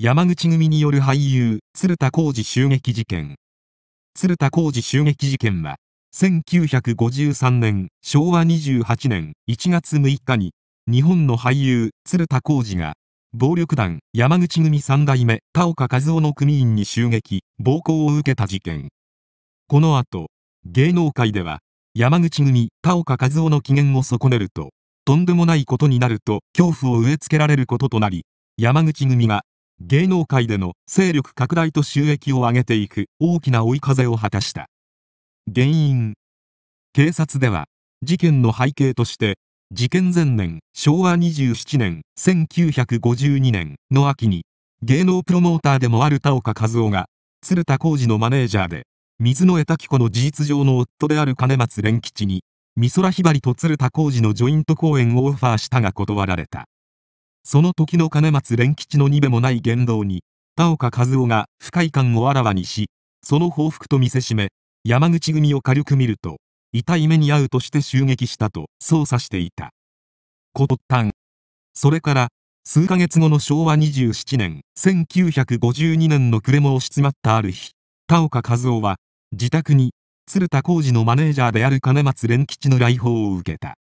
山口組による俳優、鶴田浩二襲撃事件。鶴田浩二襲撃事件は、1953年、昭和28年1月6日に、日本の俳優、鶴田浩二が、暴力団山口組三代目田岡和夫の組員に襲撃、暴行を受けた事件。この後、芸能界では、山口組田岡和夫の機嫌を損ねると、とんでもないことになると恐怖を植え付けられることとなり、山口組が芸能界での勢力拡大と収益を上げていく大きな追い風を果たした原因警察では事件の背景として事件前年昭和27年1952年の秋に芸能プロモーターでもある田岡和夫が鶴田浩二のマネージャーで水野江滝子の事実上の夫である金松蓮吉に美空ひばりと鶴田浩二のジョイント公演をオファーしたが断られたその時の金松連吉のにべもない言動に、田岡和夫が不快感をあらわにし、その報復と見せしめ、山口組を軽く見ると、痛い目に遭うとして襲撃したと捜査していた。ことったん。それから、数ヶ月後の昭和27年、1952年の暮れも押し詰まったある日、田岡和夫は、自宅に、鶴田浩二のマネージャーである金松連吉の来訪を受けた。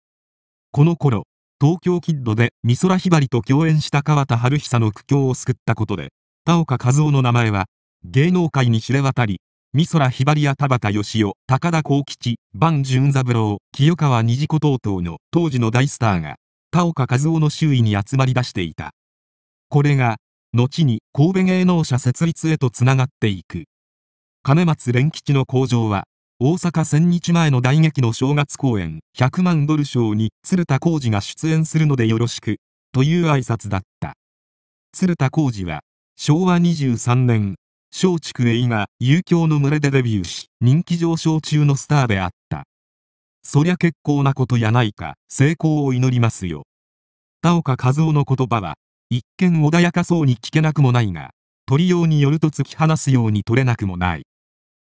この頃、東京キッドで美空ひばりと共演した川田晴久の苦境を救ったことで、田岡和夫の名前は、芸能界に知れ渡り、美空ひばりや田畑義雄、高田幸吉、万淳三郎、清川虹子等々の当時の大スターが、田岡和夫の周囲に集まり出していた。これが、後に神戸芸能者設立へとつながっていく。金松連吉の工場は、大阪千日前の大劇の正月公演、100万ドル賞に鶴田浩二が出演するのでよろしく、という挨拶だった。鶴田浩二は、昭和23年、松竹映画、遊興の群れでデビューし、人気上昇中のスターであった。そりゃ結構なことやないか、成功を祈りますよ。田岡和夫の言葉は、一見穏やかそうに聞けなくもないが、鳥用によると突き放すように取れなくもない。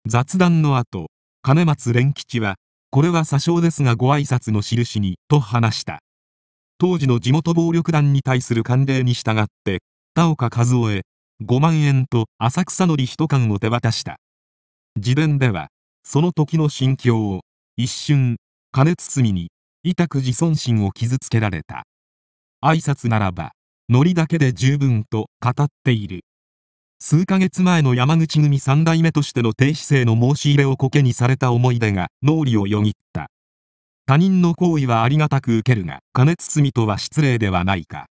雑談の後、金松連吉は、これは詐称ですがご挨拶の印に、と話した。当時の地元暴力団に対する慣例に従って、田岡和夫へ、5万円と浅草のり一缶を手渡した。自伝では、その時の心境を、一瞬、金包みに、痛く自尊心を傷つけられた。挨拶ならば、ノリだけで十分と語っている。数ヶ月前の山口組三代目としての低姿勢の申し入れをコケにされた思い出が脳裏をよぎった。他人の行為はありがたく受けるが、金包みとは失礼ではないか。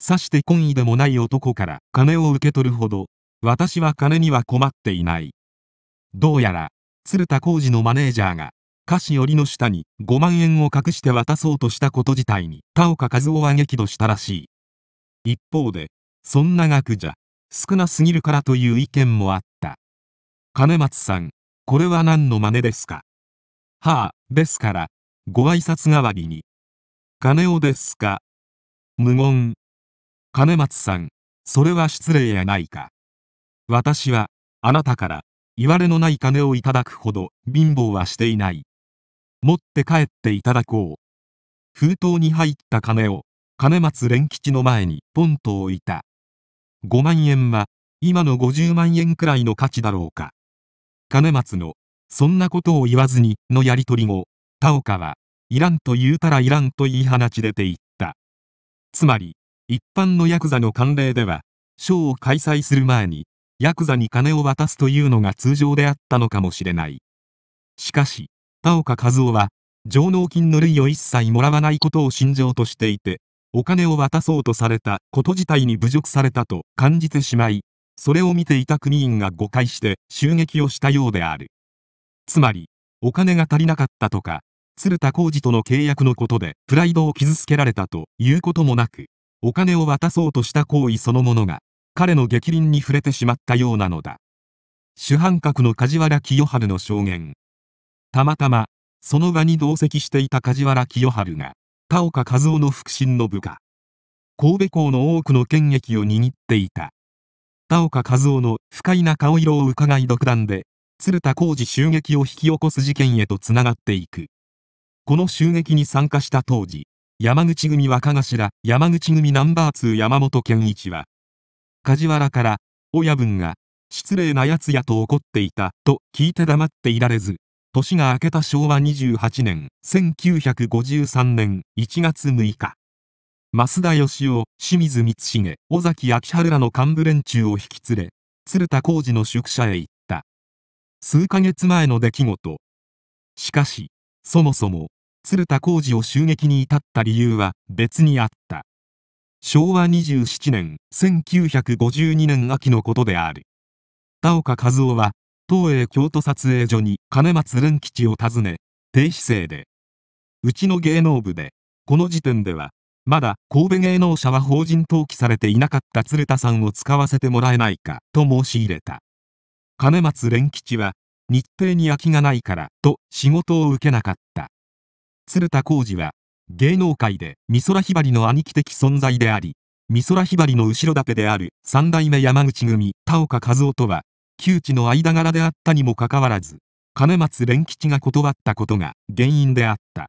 さして懇意でもない男から金を受け取るほど、私は金には困っていない。どうやら、鶴田浩二のマネージャーが、歌詞折の下に5万円を隠して渡そうとしたこと自体に、田岡和夫は激怒したらしい。一方で、そんな額じゃ、少なすぎるからという意見もあった。金松さん、これは何の真似ですかはあ、ですから、ご挨拶代わりに。金をですか無言。金松さん、それは失礼やないか。私は、あなたから、言われのない金をいただくほど、貧乏はしていない。持って帰っていただこう。封筒に入った金を、金松連吉の前にポンと置いた。5万円は今の50万円くらいの価値だろうか。金松の、そんなことを言わずにのやりとり後、田岡は、いらんと言うたらいらんと言い放ち出ていった。つまり、一般のヤクザの慣例では、ショーを開催する前に、ヤクザに金を渡すというのが通常であったのかもしれない。しかし、田岡和夫は、上納金の類を一切もらわないことを信条としていて、お金を渡そうとされたこと自体に侮辱されたと感じてしまい、それを見ていた組員が誤解して襲撃をしたようである。つまり、お金が足りなかったとか、鶴田浩二との契約のことでプライドを傷つけられたということもなく、お金を渡そうとした行為そのものが、彼の逆鱗に触れてしまったようなのだ。主犯格の梶原清春の証言。たまたま、その場に同席していた梶原清春が、田岡和夫の腹心の部下神戸港の多くの権益を握っていた田岡和夫の不快な顔色をうかがい独断で鶴田浩二襲撃を引き起こす事件へとつながっていくこの襲撃に参加した当時山口組若頭山口組ナンバー2山本健一は梶原から親分が失礼な奴やと怒っていたと聞いて黙っていられず年が明けた昭和28年、1953年1月6日。増田義雄、清水光重、尾崎昭春らの幹部連中を引き連れ、鶴田浩二の宿舎へ行った。数ヶ月前の出来事。しかし、そもそも、鶴田浩二を襲撃に至った理由は別にあった。昭和27年、1952年秋のことである。田岡和夫は東映京都撮影所に金松連吉を訪ね、低姿勢で、うちの芸能部で、この時点では、まだ神戸芸能者は法人登記されていなかった鶴田さんを使わせてもらえないかと申し入れた。金松連吉は、日程に空きがないからと仕事を受けなかった。鶴田浩二は、芸能界で美空ひばりの兄貴的存在であり、美空ひばりの後ろ盾である三代目山口組田岡和夫とは旧知の間柄であったにもかかわらず、金松連吉が断ったことが原因であった。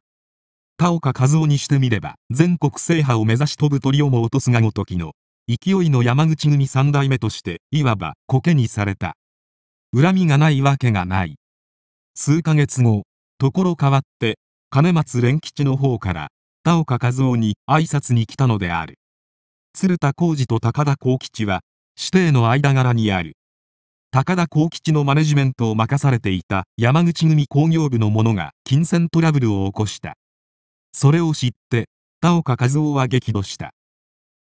田岡和夫にしてみれば、全国制覇を目指し飛ぶ鳥をも落とすがごときの、勢いの山口組三代目として、いわば苔にされた。恨みがないわけがない。数ヶ月後、ところ変わって、金松連吉の方から、田岡和夫に挨拶に来たのである。鶴田浩二と高田幸吉は、指定の間柄にある高田幸吉のマネジメントを任されていた山口組工業部の者が金銭トラブルを起こした。それを知って、田岡和夫は激怒した。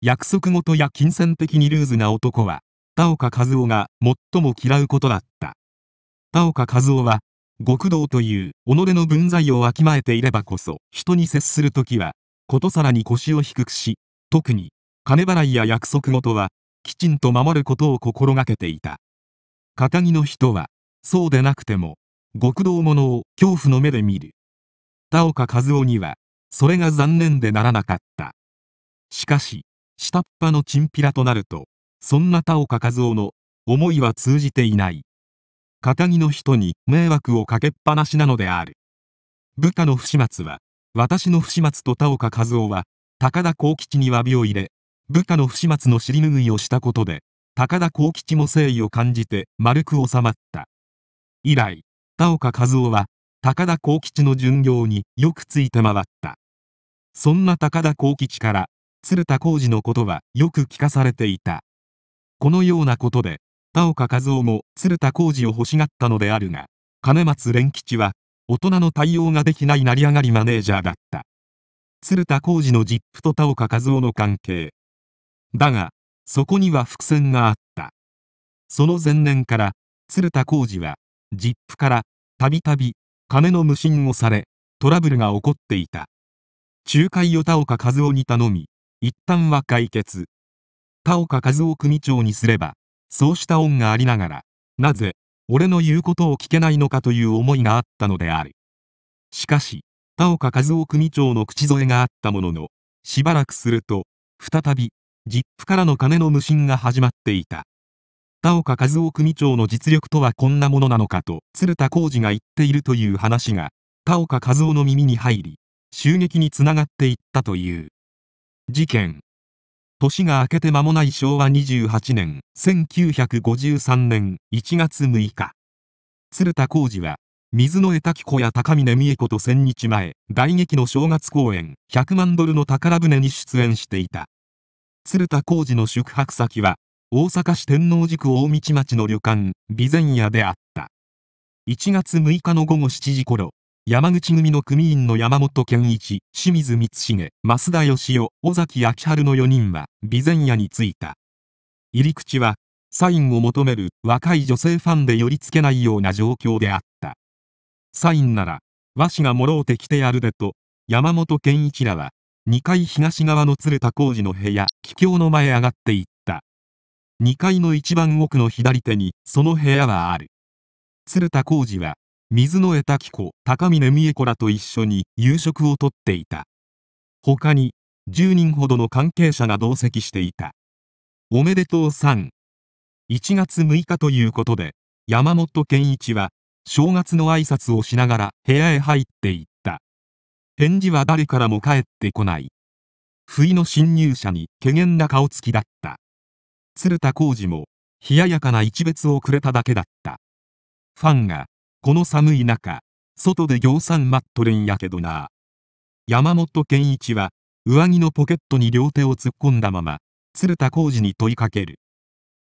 約束事や金銭的にルーズな男は、田岡和夫が最も嫌うことだった。田岡和夫は、極道という己の分際をわきまえていればこそ、人に接するときは、ことさらに腰を低くし、特に、金払いや約束事は、きちんと守ることを心がけていた。片ギの人は、そうでなくても、極道者を恐怖の目で見る。田岡和夫には、それが残念でならなかった。しかし、下っ端のチンピラとなると、そんな田岡和夫の思いは通じていない。片ギの人に迷惑をかけっぱなしなのである。部下の不始末は、私の不始末と田岡和夫は、高田幸吉に詫びを入れ、部下の不始末の尻拭いをしたことで、高田幸吉も誠意を感じて丸く収まった。以来、田岡和夫は、高田幸吉の巡業によくついて回った。そんな高田幸吉から、鶴田浩二のことはよく聞かされていた。このようなことで、田岡和夫も鶴田浩二を欲しがったのであるが、金松連吉は、大人の対応ができない成り上がりマネージャーだった。鶴田浩二のジップと田岡和夫の関係。だが、そこには伏線があった。その前年から、鶴田浩二は、ジップから、たびたび、金の無心をされ、トラブルが起こっていた。仲介を田岡和夫に頼み、一旦は解決。田岡和夫組長にすれば、そうした恩がありながら、なぜ、俺の言うことを聞けないのかという思いがあったのである。しかし、田岡和夫組長の口添えがあったものの、しばらくすると、再び、実父からの金の無心が始まっていた。田岡和夫組長の実力とはこんなものなのかと、鶴田浩二が言っているという話が、田岡和夫の耳に入り、襲撃につながっていったという。事件。年が明けて間もない昭和28年、1953年1月6日。鶴田浩二は、水の江滝子や高峰美恵子と千日前、大劇の正月公演、100万ドルの宝船に出演していた。鶴田浩二の宿泊先は大阪市天王寺区大道町の旅館備前屋であった1月6日の午後7時頃山口組の組員の山本健一清水光重増田義雄尾崎昭春の4人は備前屋に着いた入り口はサインを求める若い女性ファンで寄りつけないような状況であったサインなら和紙がもろうてきてやるでと山本健一らは2階東側の鶴田浩二の部屋、気境の前上がっていった。2階の一番奥の左手に、その部屋はある。鶴田浩二は、水野江滝子、高峰美恵子らと一緒に夕食をとっていた。他に、10人ほどの関係者が同席していた。おめでとうさん。1月6日ということで、山本健一は、正月の挨拶をしながら部屋へ入っていた。返事は誰からも返ってこない。不意の侵入者に、怪念な顔つきだった。鶴田浩二も、冷ややかな一別をくれただけだった。ファンが、この寒い中、外で行産マットれんやけどな。山本健一は、上着のポケットに両手を突っ込んだまま、鶴田浩二に問いかける。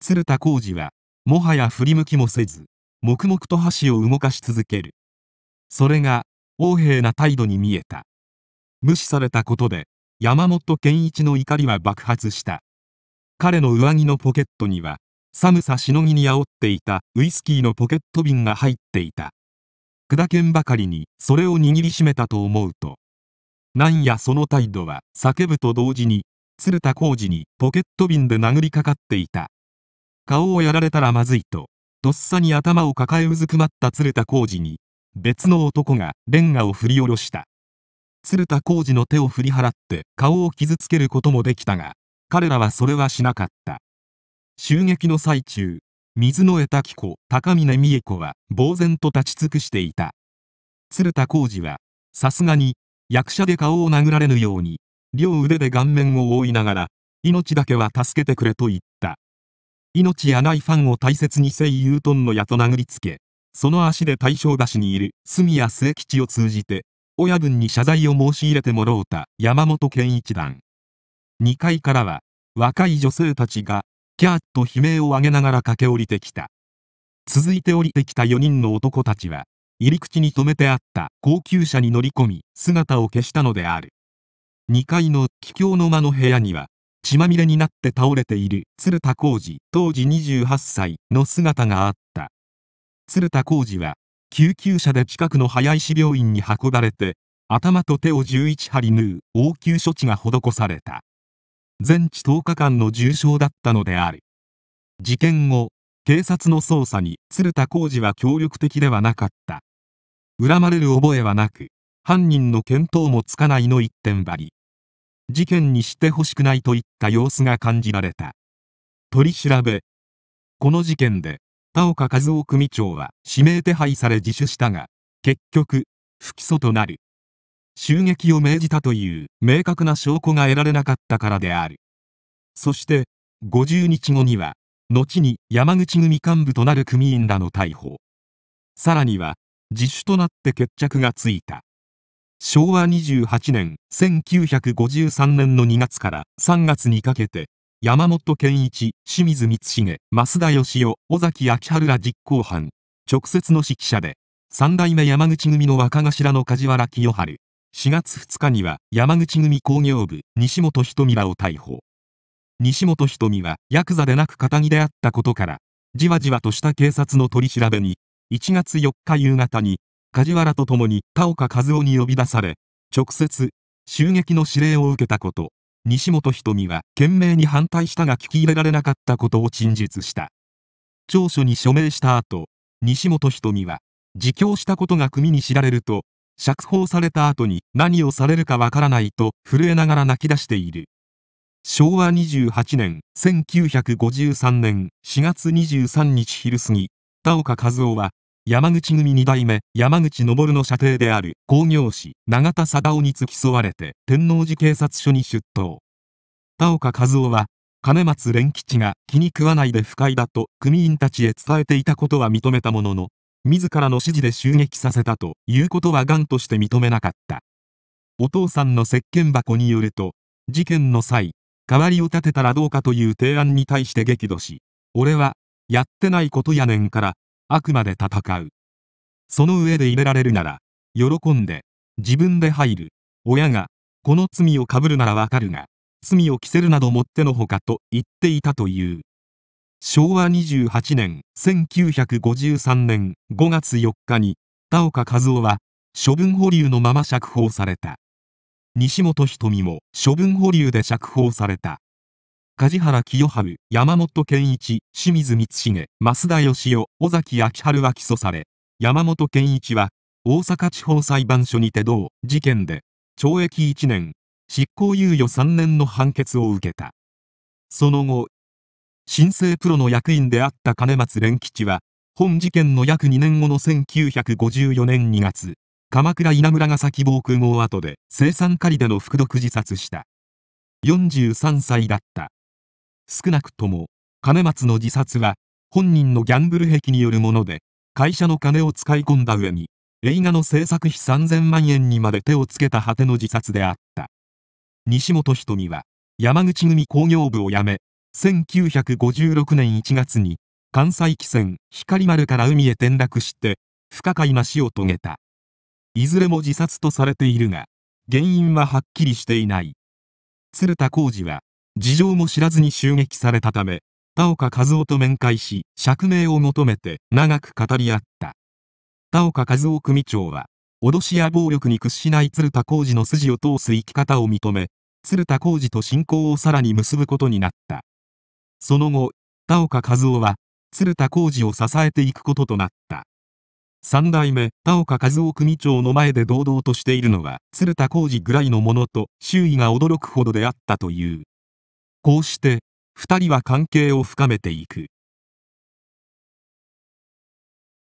鶴田浩二は、もはや振り向きもせず、黙々と箸を動かし続ける。それが、横柄な態度に見えた無視されたことで山本健一の怒りは爆発した彼の上着のポケットには寒さしのぎに煽っていたウイスキーのポケット瓶が入っていた砕けんばかりにそれを握りしめたと思うとなんやその態度は叫ぶと同時に鶴田浩二にポケット瓶で殴りかかっていた顔をやられたらまずいととっさに頭を抱えうずくまった鶴田浩二に別の男がレンガを振り下ろした鶴田浩二の手を振り払って顔を傷つけることもできたが彼らはそれはしなかった襲撃の最中水野江滝子高峰美恵子は呆然と立ち尽くしていた鶴田浩二はさすがに役者で顔を殴られぬように両腕で顔面を覆いながら命だけは助けてくれと言った命やないファンを大切にせいユートンの矢と殴りつけその足で大正橋にいる住谷末吉を通じて、親分に謝罪を申し入れてもろうた山本健一団。2階からは、若い女性たちが、キャーッと悲鳴を上げながら駆け下りてきた。続いて降りてきた4人の男たちは、入り口に止めてあった高級車に乗り込み、姿を消したのである。2階の気境の間の部屋には、血まみれになって倒れている鶴田浩二、当時28歳の姿があった。鶴田浩二は救急車で近くの早石病院に運ばれて頭と手を11針縫う応急処置が施された全治10日間の重傷だったのである事件後警察の捜査に鶴田浩二は協力的ではなかった恨まれる覚えはなく犯人の見当もつかないの一点張り事件にしてほしくないといった様子が感じられた取り調べこの事件で田岡和夫組長は指名手配され自首したが、結局、不起訴となる。襲撃を命じたという明確な証拠が得られなかったからである。そして、50日後には、後に山口組幹部となる組員らの逮捕。さらには、自主となって決着がついた。昭和28年1953年の2月から3月にかけて、山本健一、清水光重、増田義雄、尾崎昭春ら実行犯。直接の指揮者で、三代目山口組の若頭の梶原清春。4月2日には山口組工業部、西本瞳らを逮捕。西本瞳はヤクザでなく仇であったことから、じわじわとした警察の取り調べに、1月4日夕方に、梶原と共に田岡和夫に呼び出され、直接、襲撃の指令を受けたこと、西本瞳は懸命に反対したが聞き入れられなかったことを陳述した。調書に署名した後、西本瞳は、自供したことが組に知られると、釈放された後に何をされるかわからないと震えながら泣き出している。昭和28年1953年4月23日昼過ぎ、田岡和夫は山口組二代目、山口昇の射程である工業士、永田貞夫に付き添われて天王寺警察署に出頭。田岡和夫は、金松連吉が気に食わないで不快だと組員たちへ伝えていたことは認めたものの、自らの指示で襲撃させたということは頑として認めなかった。お父さんの石鹸箱によると、事件の際、代わりを立てたらどうかという提案に対して激怒し、俺は、やってないことやねんから、あくまで戦う。その上で入れられるなら、喜んで、自分で入る。親が、この罪をかぶるならわかるが、罪を着せるなどもってのほかと言っていたという。昭和28年1953年5月4日に、田岡和夫は、処分保留のまま釈放された。西本瞳も処分保留で釈放された。梶原清春、山本健一、清水光重、増田義雄、尾崎昭春は起訴され、山本健一は、大阪地方裁判所にて同事件で、懲役1年、執行猶予3年の判決を受けた。その後、新生プロの役員であった金松連吉は、本事件の約2年後の1954年2月、鎌倉稲村ヶ崎防空壕跡で生産狩りでの服毒自殺した。43歳だった。少なくとも金松の自殺は本人のギャンブル癖によるもので会社の金を使い込んだ上に映画の制作費3000万円にまで手をつけた果ての自殺であった西本瞳は山口組工業部を辞め1956年1月に関西汽船光丸から海へ転落して不可解な死を遂げたいずれも自殺とされているが原因ははっきりしていない鶴田浩二は事情も知らずに襲撃されたため、田岡和夫と面会し、釈明を求めて長く語り合った。田岡和夫組長は、脅しや暴力に屈しない鶴田浩二の筋を通す生き方を認め、鶴田浩二と信仰をさらに結ぶことになった。その後、田岡和夫は、鶴田浩二を支えていくこととなった。三代目、田岡和夫組長の前で堂々としているのは、鶴田浩二ぐらいのものと、周囲が驚くほどであったという。こうして2人は関係を深めていく